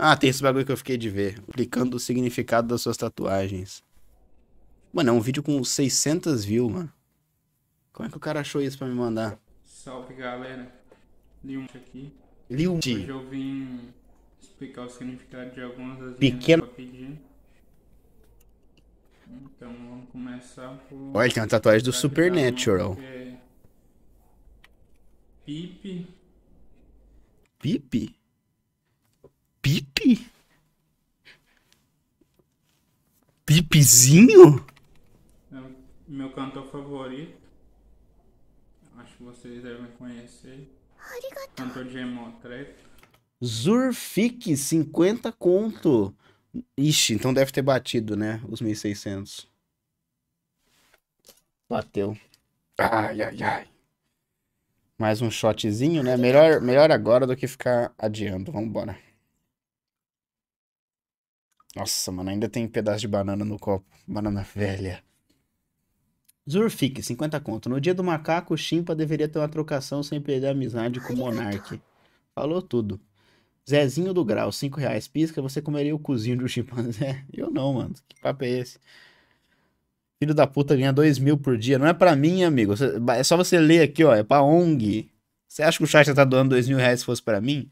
Ah, tem esse bagulho que eu fiquei de ver. Explicando o significado das suas tatuagens. Mano, é um vídeo com 600 views, mano. Como é que o cara achou isso pra me mandar? Salve, galera. liu aqui. Lilt. Hoje eu vim explicar o significado de algumas das Pequeno... Então, vamos começar por... Olha, tem uma tatuagem do Supernatural. É... Pipe. Pipe? Felipezinho? meu cantor favorito. Acho que vocês devem conhecer. Cantor de Emotreta. Zurfik, 50 conto. Ixi, então deve ter batido, né? Os 1.600. Bateu. Ai, ai, ai. Mais um shotzinho, né? Melhor, melhor agora do que ficar adiando. Vambora. Nossa, mano, ainda tem pedaço de banana no copo. Banana velha. Zurfik, 50 conto. No dia do macaco, o Chimpa deveria ter uma trocação sem perder a amizade com o Monarque. Falou tudo. Zezinho do Grau, 5 reais. Pisca, você comeria o cozinho de um chimpanzé? Eu não, mano. Que papo é esse? Filho da puta ganha 2 mil por dia. Não é pra mim, amigo. É só você ler aqui, ó. É pra ONG. Você acha que o chat tá doando 2 mil reais se fosse pra mim?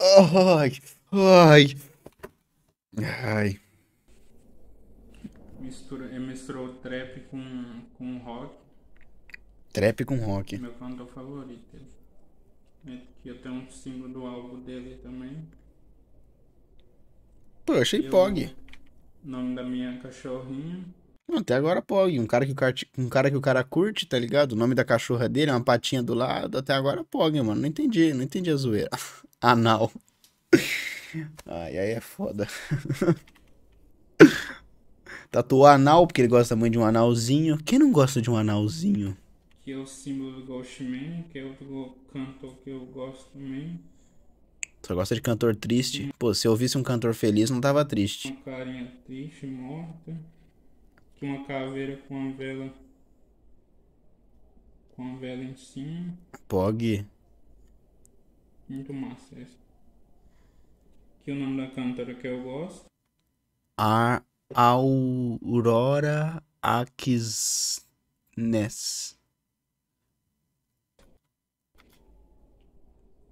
Ai, ai, ai. Mistura, misturou trap com, com rock. Trap com rock. Meu cantor favorito. É que eu tenho um símbolo do álbum dele também. Pô, eu achei Pog. Nome da minha cachorrinha. Até agora Pog. Um cara, que o cara, um cara que o cara curte, tá ligado? O nome da cachorra dele é uma patinha do lado. Até agora Pog, mano. Não entendi, não entendi a zoeira. anal. Ai, aí é foda. tatuou anal, porque ele gosta muito de um analzinho. Quem não gosta de um analzinho? Que é o símbolo do Ghost Man, que é outro cantor que eu gosto também. Só gosta de cantor triste? Pô, se eu ouvisse um cantor feliz, não tava triste. Uma carinha triste, morta. Uma caveira com uma vela. Com uma vela em cima. Pog. Muito massa esse. Que o nome da cantora que eu gosto. A Aurora Aquisnes.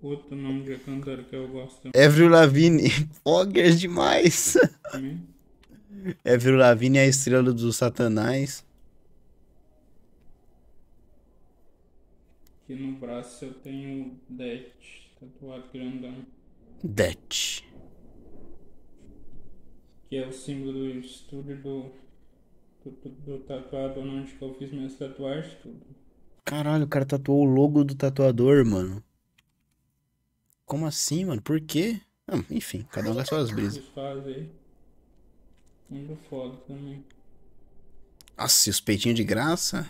Outro nome de cantora que eu gosto. Avril Lavigne. Fogger demais. Avril Lavigne é a estrela do Satanás. Aqui no braço eu tenho Death tatuado grandão. Dutch. Que é o símbolo do estúdio do, do, do, do tatuador né? onde eu fiz minhas tatuagens tudo. Caralho, o cara tatuou o logo do tatuador, mano. Como assim, mano? Por quê? Ah, enfim, cada um dá suas brisas. Muito foda também. Nossa, e os peitinhos de graça?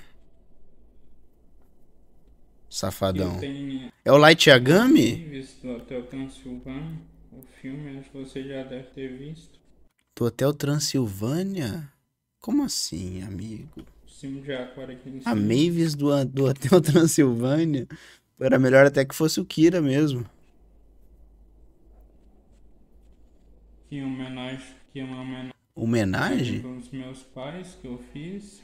Safadão. Tenho... É o Light Yagami? Visto Hotel Transilvânia. O filme, acho que você já deve ter visto. Do Hotel Transilvânia? Como assim, amigo? de aqui em A Mavis do, do Hotel Transilvânia? Era melhor até que fosse o Kira mesmo. Que homenagem. Que uma homenagem. Homenagem? Dos meus pais que eu fiz.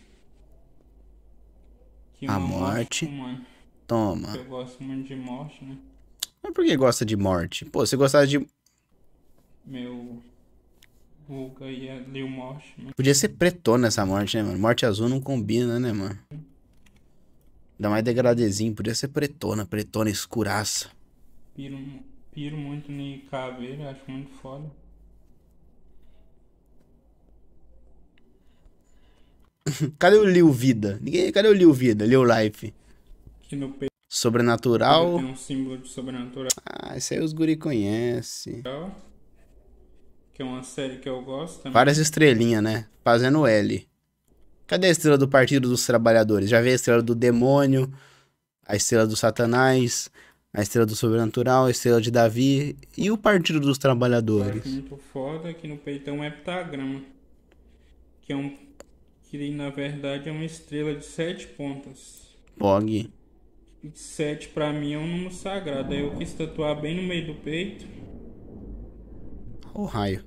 Que a morte. morte Toma. Eu gosto muito de morte, né? Mas por que gosta de morte? Pô, você gostava de. Meu. Vulga e ali o morte. Né? Podia ser pretona essa morte, né, mano? Morte azul não combina, né, mano? Ainda mais degradezinho, podia ser pretona, pretona escuraça. Piro, piro muito em caveira, acho muito foda. cadê o Liu Vida? Ninguém, cadê o Liu Vida? Liu Life? no peito. Sobrenatural. Tem um símbolo de sobrenatural. Ah, esse aí os guri conhece. Que é uma série que eu gosto. Também. Várias estrelinhas, né? Fazendo L. Cadê a estrela do Partido dos Trabalhadores? Já vi a estrela do demônio, a estrela do Satanás, a estrela do Sobrenatural, a estrela de Davi e o Partido dos Trabalhadores. Muito foda, aqui no peito é um heptagrama. Que é um. Que na verdade é uma estrela de sete pontas. Pog. 27 para mim é um número sagrado. Aí eu quis tatuar bem no meio do peito. O oh, raio.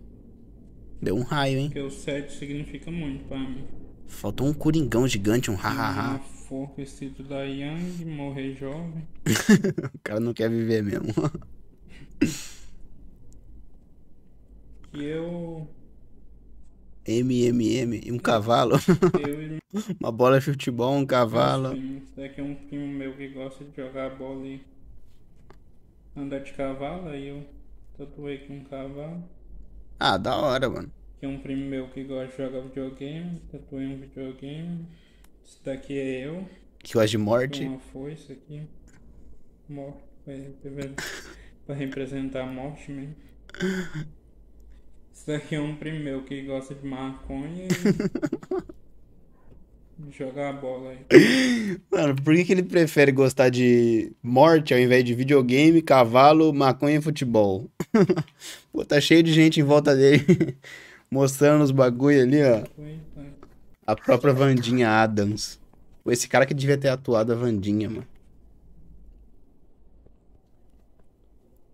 Deu um raio, hein? Porque o 7 significa muito para mim. Faltou um coringão gigante, um hahaha. Uma forca escrito da Yang, morrer jovem. o cara não quer viver mesmo. e eu MMM e um cavalo. Uma bola de futebol, um cavalo. Isso daqui é um primo meu que gosta de jogar bola e andar de cavalo, aí eu tatuei com um cavalo. Ah, da hora, mano. Aqui é um primo meu que gosta de jogar videogame, tatuei um videogame. Isso daqui é eu. Que gosta de morte? Uma foice aqui. Morte, pra representar a morte mesmo. Isso aqui é um primo meu que gosta de maconha e... jogar a bola aí. Mano, por que, que ele prefere gostar de morte ao invés de videogame, cavalo, maconha e futebol? Pô, tá cheio de gente em volta dele mostrando os bagulho ali, ó. A própria Vandinha Adams. Pô, esse cara que devia ter atuado a Vandinha, mano.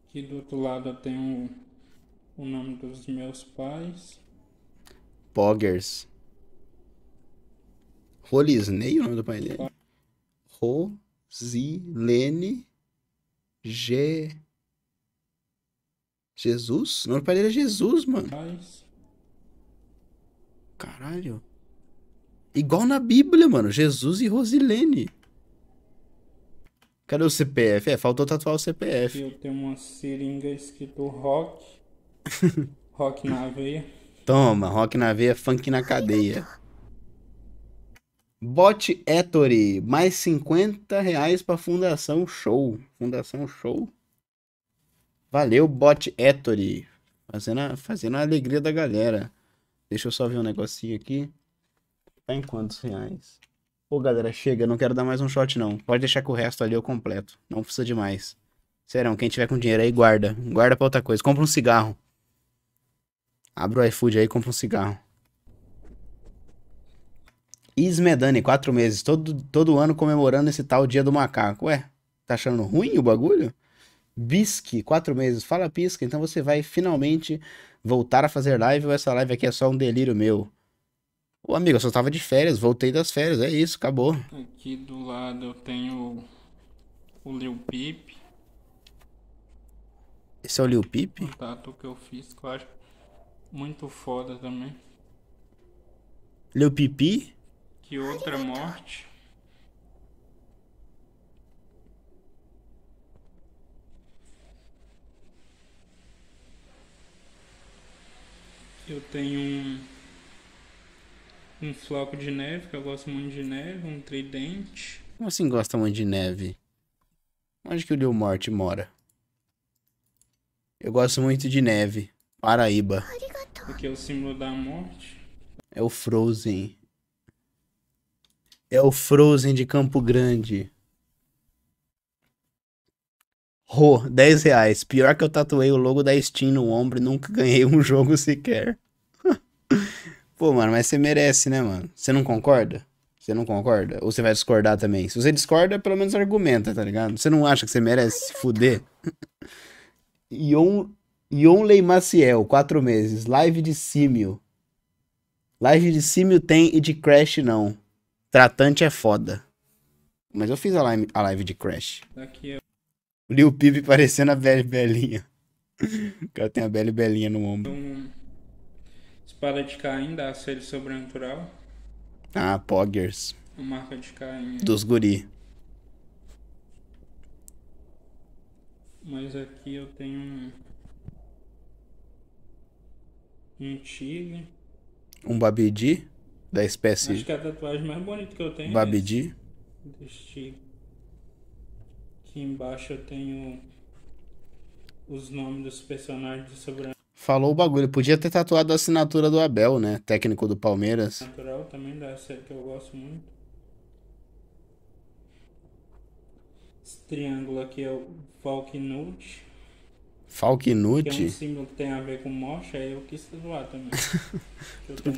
Aqui do outro lado tem um o nome dos meus pais. Poggers. Rolisney, o nome do pai dele? Rosilene G. Jesus? O nome do pai dele é Jesus, mano. Caralho. Igual na Bíblia, mano. Jesus e Rosilene. Cadê o CPF? É, faltou tatuar o CPF. Eu tenho uma seringa escrito rock. rock na veia. Toma, rock na veia, funk na cadeia. Bot Ettore, mais 50 reais pra Fundação Show. Fundação Show. Valeu, Bot Ettore. Fazendo a, fazendo a alegria da galera. Deixa eu só ver um negocinho aqui. Tá em quantos reais? Pô, galera, chega, não quero dar mais um shot, não. Pode deixar que o resto ali eu completo. Não precisa de mais. Serão, quem tiver com dinheiro aí, guarda. Guarda pra outra coisa. Compra um cigarro. Abre o iFood aí e compra um cigarro. Ismedani, quatro meses. Todo, todo ano comemorando esse tal dia do macaco. Ué, tá achando ruim o bagulho? Bisque, quatro meses. Fala pisca, então você vai finalmente voltar a fazer live ou essa live aqui é só um delírio meu? Ô amigo, eu só tava de férias, voltei das férias, é isso, acabou. Aqui do lado eu tenho o Lil Peep. Esse é o Lil Peep? O contato que eu fiz, claro. eu acho muito foda também. Leu Pipi? Que outra morte. Eu tenho um, um floco de neve, que eu gosto muito de neve, um tridente. Como assim gosta muito de neve? Onde que o Leo Morte mora? Eu gosto muito de neve. Paraíba morto. Porque é o símbolo da morte. É o Frozen. É o Frozen de Campo Grande. Rô, oh, 10 reais. Pior que eu tatuei o logo da Steam no ombro e nunca ganhei um jogo sequer. Pô, mano, mas você merece, né, mano? Você não concorda? Você não concorda? Ou você vai discordar também? Se você discorda, pelo menos argumenta, tá ligado? Você não acha que você merece se fuder? Yon Yonley Maciel, quatro meses. Live de símio. Live de símio tem e de crash não. Tratante é foda. Mas eu fiz a live, a live de crash. Aqui eu... Lil Peep parecendo a Belle Belinha. o cara tem a Belle Belinha no ombro. Um... Espada de Caim da série sobrenatural. Ah, Poggers. A marca de Caim. Dos guri. Mas aqui eu tenho um tigre. Um babidi da espécie. Acho que é a tatuagem mais bonita que eu tenho. Babidi. É desse tigre. Aqui embaixo eu tenho os nomes dos personagens do sobrenome. Falou o bagulho. Podia ter tatuado a assinatura do Abel, né? Técnico do Palmeiras. Natural também da série que eu gosto muito. Esse triângulo aqui é o Valknut. Falknut. Tem um que tem a ver com morte, aí eu quis lá também. tudo,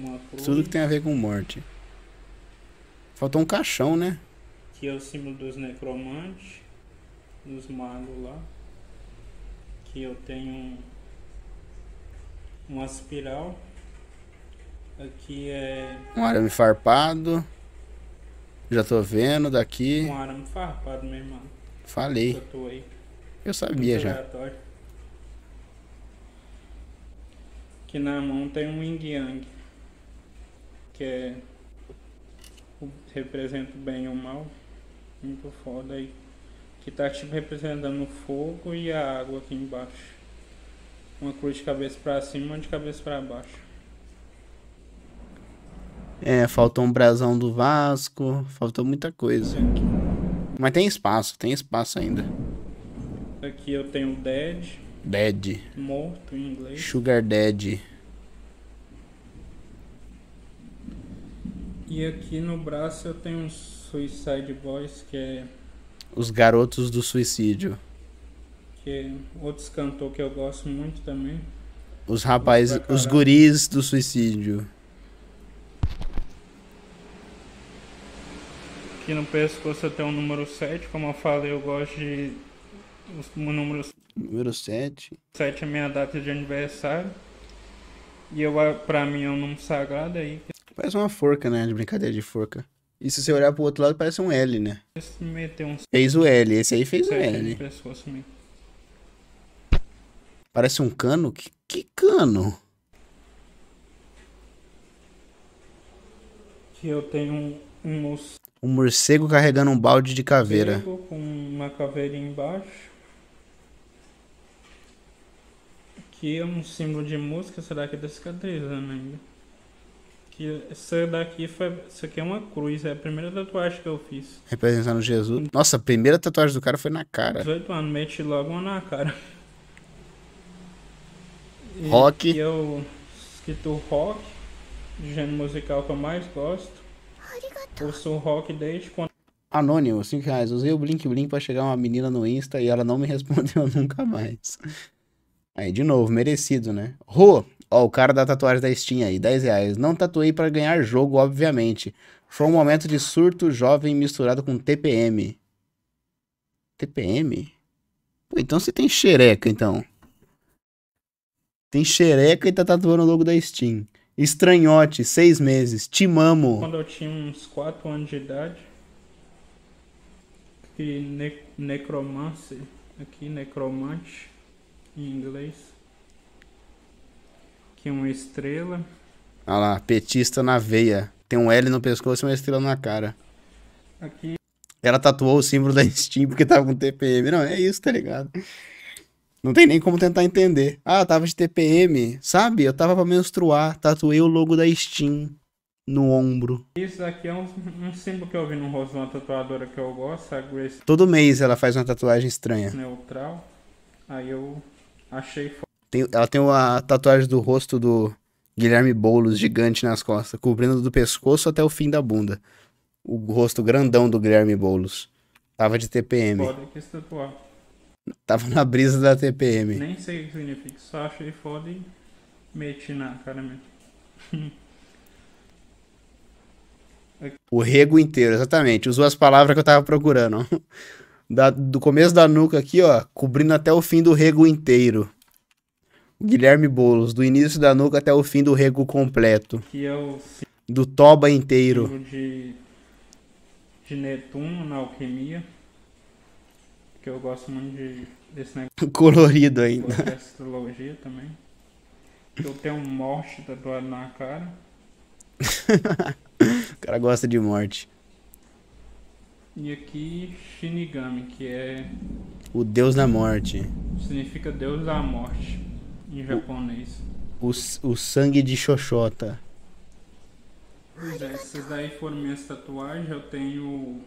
tudo, que tem a ver com morte. Faltou um caixão, né? Que é o símbolo dos necromantes, dos magos lá. Que eu tenho um, uma espiral. Aqui é. Um arame farpado. Já tô vendo daqui. Um arame farpado, meu irmão. Falei. Eu, eu sabia já. que na mão tem um yin yang, que é, representa o bem e o mal. Muito foda aí. Que tá tipo representando o fogo e a água aqui embaixo. Uma cruz de cabeça para cima e de cabeça para baixo. É, faltou um brasão do Vasco, faltou muita coisa. Mas tem espaço, tem espaço ainda. Aqui eu tenho o Dead. Dead. Morto em inglês. Sugar Dead. E aqui no braço eu tenho um Suicide Boys que é. Os Garotos do Suicídio. Que é outros cantor que eu gosto muito também. Os rapazes. Os guris do suicídio. Aqui no pescoço eu tenho o um número 7, como eu falei, eu gosto de. Os números número 7. 7 é minha data de aniversário. E eu, pra mim é um número sagrado aí. Parece uma forca, né? De brincadeira de forca. E se você olhar pro outro lado, parece um L, né? Esse meteu um... Fez o L, esse aí fez o um L. Pescoço, parece um cano? Que, que cano? Que eu tenho um, um morcego. Um morcego carregando um balde de caveira. Com uma caveirinha embaixo. que é um símbolo de música, essa daqui é da cicatriz, né? Que essa daqui foi. Isso aqui é uma cruz, é a primeira tatuagem que eu fiz. Representando Jesus. Nossa, a primeira tatuagem do cara foi na cara. 18 anos, meti logo uma na cara. E rock. Aqui é o escrito rock, gênero musical que eu mais gosto. Eu sou rock desde quando. Anônimo, 5 reais. Usei o Blink Blink pra chegar uma menina no Insta e ela não me respondeu nunca mais. Aí, de novo, merecido, né? Rô, ó, o cara da tatuagem da Steam aí, 10 reais. Não tatuei para ganhar jogo, obviamente. Foi um momento de surto jovem misturado com TPM. TPM? Pô, então você tem xereca, então. Tem xereca e tá tatuando o logo da Steam. Estranhote, seis meses. Te mamo. Quando eu tinha uns 4 anos de idade. Que ne Aqui, necromante em inglês. Que é uma estrela. Olha lá, petista na veia. Tem um L no pescoço e uma estrela na cara. Aqui. Ela tatuou o símbolo da Steam porque tava com TPM. Não, é isso, tá ligado? Não tem nem como tentar entender. Ah, eu tava de TPM, sabe? Eu tava pra menstruar, tatuei o logo da Steam no ombro. Isso daqui é um, um símbolo que eu vi no rosto de uma tatuadora que eu gosto, a Grace. Todo mês ela faz uma tatuagem estranha. Neutral. Aí eu Achei foda. Tem, ela tem uma tatuagem do rosto do Guilherme Boulos gigante nas costas, cobrindo do pescoço até o fim da bunda. O rosto grandão do Guilherme Boulos. Tava de TPM. Foda que tatuar. Tá tava na brisa da TPM. Nem sei o que significa, só achei foda e meti na cara mesmo. o rego inteiro, exatamente. Usou as palavras que eu tava procurando. da, do começo da nuca aqui, ó, cobrindo até o fim do rego inteiro. Guilherme Bolos, do início da nuca até o fim do rego completo. Que é o do toba inteiro. De, de Netuno na alquimia. Que eu gosto muito de, desse negócio. Colorido ainda. De astrologia também. Eu tenho morte tatuado na cara. o cara gosta de morte. E aqui Shinigami, que é. O Deus da Morte. Significa Deus da Morte em japonês. O, o sangue de Xoxota. É, Essas daí foram minhas tatuagens. Eu tenho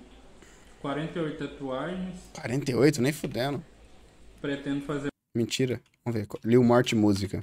48 tatuagens. 48? Nem fudendo. Pretendo fazer. Mentira. Vamos ver. Lil Morte Música.